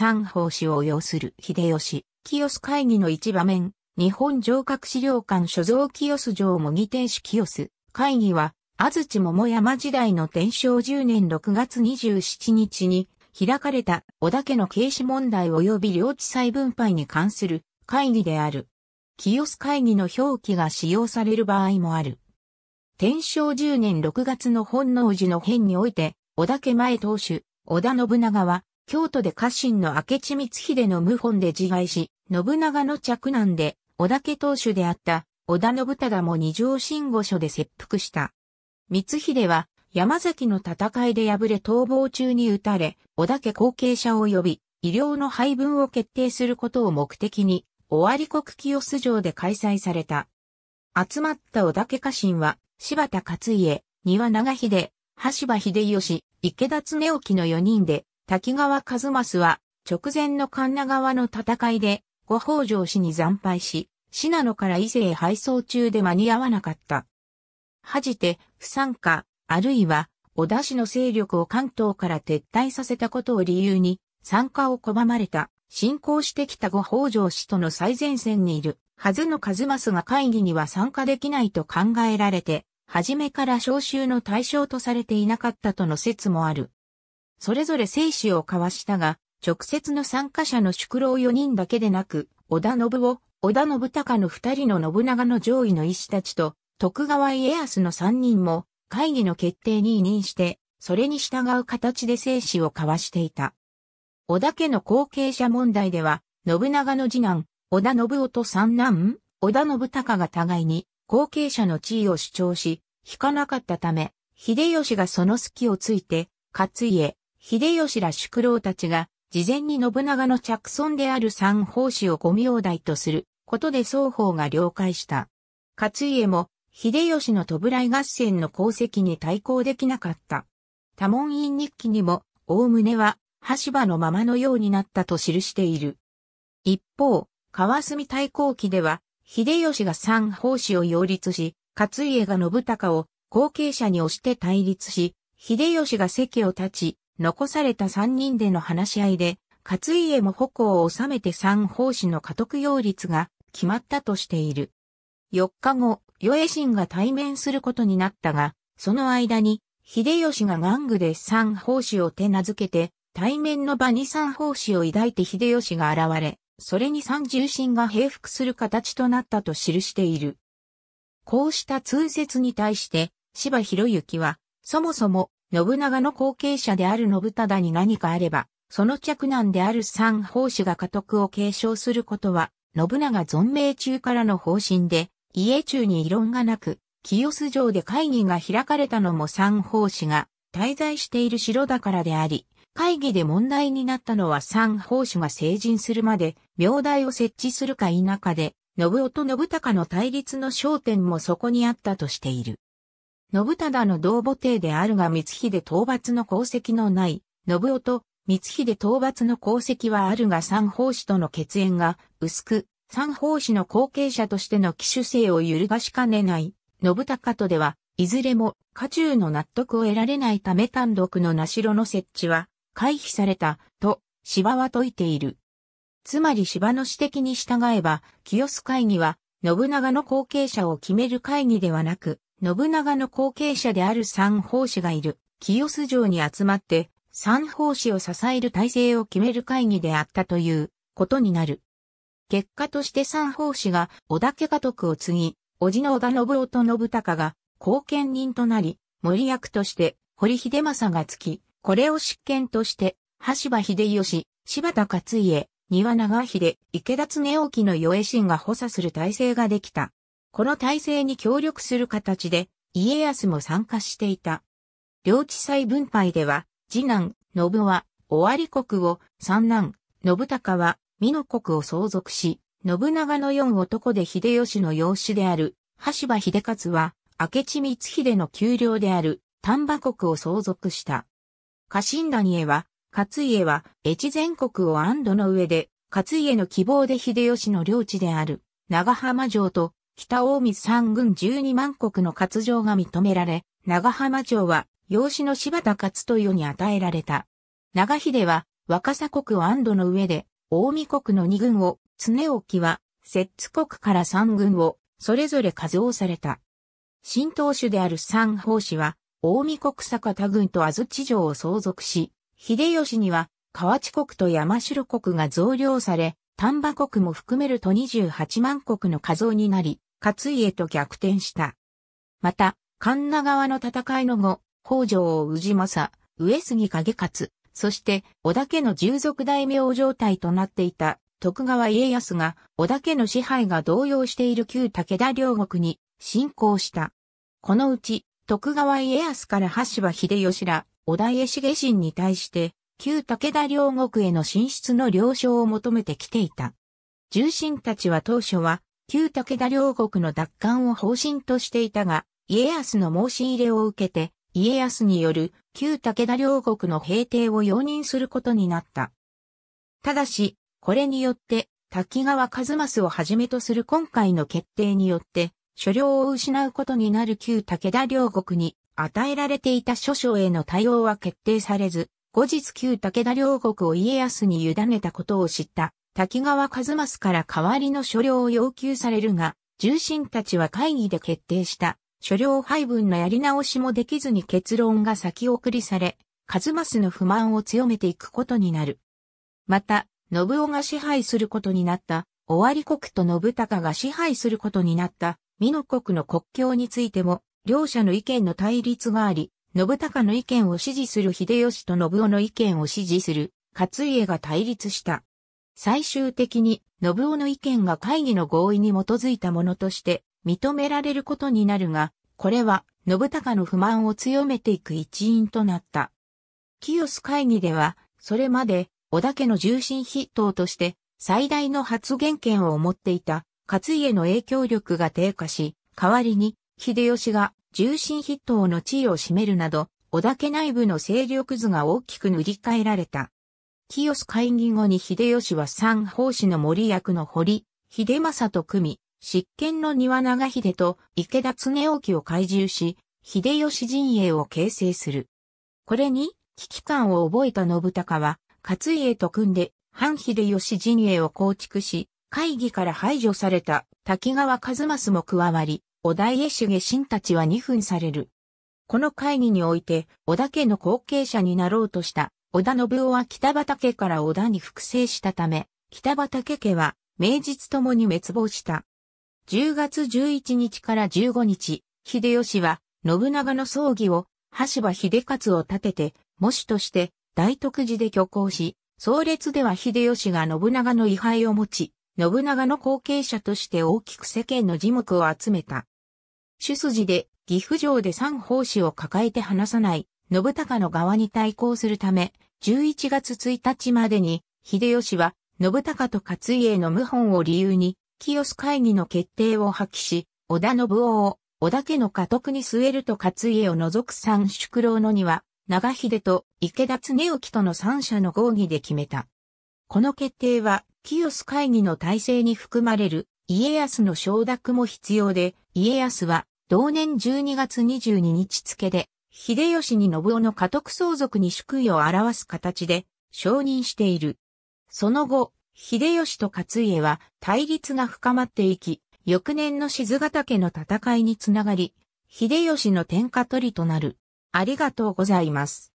三法師を要する秀吉、清須会議の一場面、日本城郭資料館所蔵清須城模擬天守清須会議は、安土桃山時代の天正10年6月27日に開かれた織田家の軽視問題及び領地再分配に関する会議である。清須会議の表記が使用される場合もある。天正10年6月の本能寺の変において、織田家前当主、織田信長は、京都で家臣の明智光秀の謀反で自害し、信長の嫡男で、織田家当主であった、織田信忠も二条信御所で切腹した。光秀は、山崎の戦いで敗れ逃亡中に撃たれ、織田家後継者及び、医療の配分を決定することを目的に、尾張国清洲城で開催された。集まった織田家家臣は、柴田勝家、丹羽長秀、羽柴秀吉、池田恒興の4人で、滝川一正は、直前の神奈川の戦いで、五北条氏に惨敗し、信濃から伊勢へ配送中で間に合わなかった。恥じて、不参加、あるいは、小田氏の勢力を関東から撤退させたことを理由に、参加を拒まれた、進行してきた五北条氏との最前線にいる、はずの数正が会議には参加できないと考えられて、初めから召集の対象とされていなかったとの説もある。それぞれ生死を交わしたが、直接の参加者の宿老4人だけでなく、織田信夫、織田信孝の2人の信長の上位の医師たちと、徳川家康の3人も、会議の決定に委任して、それに従う形で生死を交わしていた。織田家の後継者問題では、信長の次男、織田信夫と三男、織田信孝が互いに後継者の地位を主張し、引かなかったため、秀吉がその隙をついて、勝家、秀吉ら宿老たちが、事前に信長の着尊である三法師をご名代とすることで双方が了解した。勝家も、秀吉のらい合戦の功績に対抗できなかった。多門院日記にも、大ねは、橋場のままのようになったと記している。一方、川澄大公記では、秀吉が三法師を擁立し、勝家が信孝を後継者に押して対立し、秀吉が席を立ち、残された三人での話し合いで、勝家も矛を収めて三法師の家督擁立が決まったとしている。四日後、与衛神が対面することになったが、その間に、秀吉が玩具で三法師を手名付けて、対面の場に三法師を抱いて秀吉が現れ、それに三重心が平服する形となったと記している。こうした通説に対して、柴博之は、そもそも信長の後継者である信忠に何かあれば、その嫡男である三法師が家督を継承することは、信長存命中からの方針で、家中に異論がなく、清洲城で会議が開かれたのも三法師が滞在している城だからであり、会議で問題になったのは三法師が成人するまで、名代を設置するか否かで、信夫と信孝の対立の焦点もそこにあったとしている。信忠の同母帝であるが光秀討伐の功績のない、信夫と光秀討伐の功績はあるが三法師との血縁が薄く、三法師の後継者としての機種性を揺るがしかねない、信孝とでは、いずれも家中の納得を得られないため単独の名城の設置は回避された、と、芝は説いている。つまり芝の指摘に従えば、清洲会議は、信長の後継者を決める会議ではなく、信長の後継者である三法師がいる、清洲城に集まって、三法師を支える体制を決める会議であったということになる。結果として三法師が織田家家督を継ぎ、叔父の織田信夫と信孝が後見人となり、森役として堀秀政がつき、これを執権として、橋場秀吉、柴田勝家、庭長秀、池田恒興の与衛心が補佐する体制ができた。この体制に協力する形で、家康も参加していた。領地再分配では、次男、信は、尾張国を、三男、信孝は、美濃国を相続し、信長の四男で秀吉の養子である、橋場秀勝は、明智光秀の丘陵である、丹波国を相続した。家臣谷へは、勝家は、越前国を安堵の上で、勝家の希望で秀吉の領地である、長浜城と北大見三軍十二万国の割譲が認められ、長浜城は養子の柴田勝豊に与えられた。長秀は若狭国を安堵の上で、大見国の二軍を、常沖は、摂津国から三軍を、それぞれ加増された。新当主である三法師は、大見国坂田軍と安土城を相続し、秀吉には、河内国と山城国が増量され、丹波国も含めると28万国の加増になり、勝家と逆転した。また、神奈川の戦いの後、北条を氏政、上杉景勝、そして織田家の従属大名状態となっていた徳川家康が織田家の支配が動揺している旧武田両国に侵攻した。このうち徳川家康から羽柴秀吉ら織田家重信に対して旧武田両国への進出の了承を求めてきていた。重臣たちは当初は旧武田両国の奪還を方針としていたが、家康の申し入れを受けて、家康による旧武田両国の平定を容認することになった。ただし、これによって、滝川一益をはじめとする今回の決定によって、所領を失うことになる旧武田両国に与えられていた諸将への対応は決定されず、後日旧武田両国を家康に委ねたことを知った滝川一益から代わりの所領を要求されるが、重臣たちは会議で決定した所領配分のやり直しもできずに結論が先送りされ、一益の不満を強めていくことになる。また、信夫が支配することになった、尾張国と信孝が支配することになった、美濃国の国境についても、両者の意見の対立があり、信孝の意見を支持する秀吉と信夫の意見を支持する、勝家が対立した。最終的に信夫の意見が会議の合意に基づいたものとして認められることになるが、これは信孝の不満を強めていく一因となった。清須会議では、それまで織田家の重臣筆頭として最大の発言権を持っていた勝家の影響力が低下し、代わりに秀吉が重臣筆頭の地位を占めるなど、織田家内部の勢力図が大きく塗り替えられた。清須会議後に秀吉は三法師の森役の堀、秀政と組み、執権の庭長秀と池田常興を懐柔し、秀吉陣営を形成する。これに、危機感を覚えた信孝は、勝家と組んで、反秀吉陣営を構築し、会議から排除された滝川一益も加わり、織田家重臣たちは二分される。この会議において、織田家の後継者になろうとした織田信夫は北畠から織田に複製したため、北畠家は名実ともに滅亡した。10月11日から15日、秀吉は信長の葬儀を羽柴秀勝を立てて、模試として大徳寺で挙行し、葬列では秀吉が信長の遺牌を持ち、信長の後継者として大きく世間の樹木を集めた。主筋で岐阜城で三法師を抱えて離さない信孝の側に対抗するため、11月1日までに、秀吉は、信孝と勝家の謀反を理由に、清須会議の決定を破棄し、織田信夫を、織田家の家督に据えると勝家を除く三宿老のには、長秀と池田恒興との三者の合議で決めた。この決定は、清須会議の体制に含まれる家康の承諾も必要で、家康は同年12月22日付で秀吉に信夫の家督相続に祝意を表す形で承認している。その後、秀吉と勝家は対立が深まっていき、翌年の静ヶ岳の戦いにつながり、秀吉の天下取りとなる。ありがとうございます。